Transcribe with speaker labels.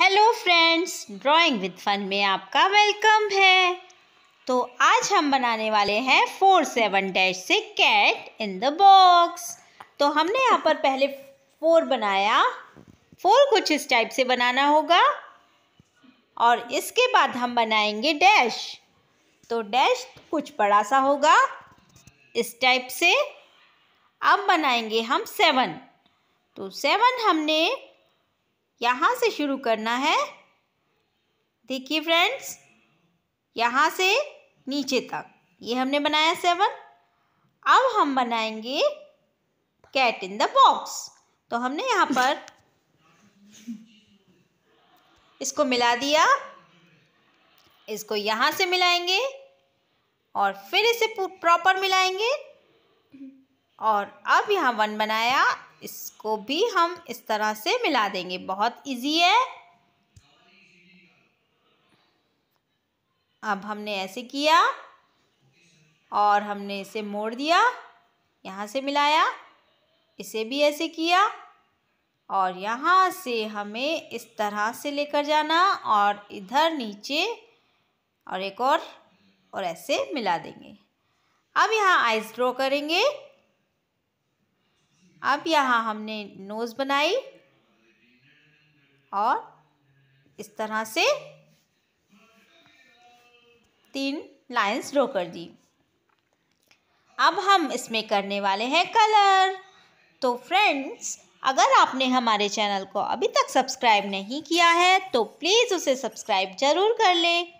Speaker 1: hello friends drawing with fun में आपका welcome है तो आज हम बनाने वाले हैं फोर सेवन डैश से कैट इन द बॉक्स तो हमने यहाँ पर पहले फोर बनाया फोर कुछ इस टाइप से बनाना होगा और इसके बाद हम बनाएंगे डैश तो डैश कुछ बड़ा सा होगा इस टाइप से अब बनाएंगे हम सेवन तो सेवन हमने यहाँ से शुरू करना है देखिए फ्रेंड्स यहाँ से नीचे तक ये हमने बनाया सेवन अब हम बनाएंगे कैट इन द बॉक्स तो हमने यहाँ पर इसको मिला दिया इसको यहाँ से मिलाएंगे और फिर इसे प्रॉपर मिलाएंगे और अब यहाँ वन बनाया इसको भी हम इस तरह से मिला देंगे बहुत इजी है अब हमने ऐसे किया और हमने इसे मोड़ दिया यहाँ से मिलाया इसे भी ऐसे किया और यहाँ से हमें इस तरह से लेकर जाना और इधर नीचे और एक और और ऐसे मिला देंगे अब यहाँ आइस ड्रॉ करेंगे अब यहाँ हमने नोज़ बनाई और इस तरह से तीन लाइंस ड्रो कर दी अब हम इसमें करने वाले हैं कलर तो फ्रेंड्स अगर आपने हमारे चैनल को अभी तक सब्सक्राइब नहीं किया है तो प्लीज़ उसे सब्सक्राइब ज़रूर कर लें